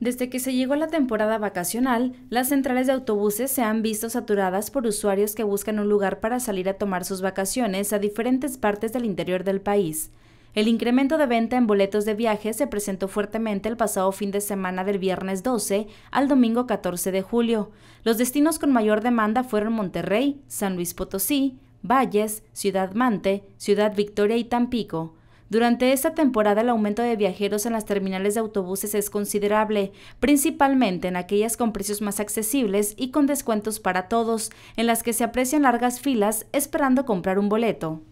Desde que se llegó la temporada vacacional, las centrales de autobuses se han visto saturadas por usuarios que buscan un lugar para salir a tomar sus vacaciones a diferentes partes del interior del país. El incremento de venta en boletos de viaje se presentó fuertemente el pasado fin de semana del viernes 12 al domingo 14 de julio. Los destinos con mayor demanda fueron Monterrey, San Luis Potosí, Valles, Ciudad Mante, Ciudad Victoria y Tampico. Durante esta temporada el aumento de viajeros en las terminales de autobuses es considerable, principalmente en aquellas con precios más accesibles y con descuentos para todos, en las que se aprecian largas filas esperando comprar un boleto.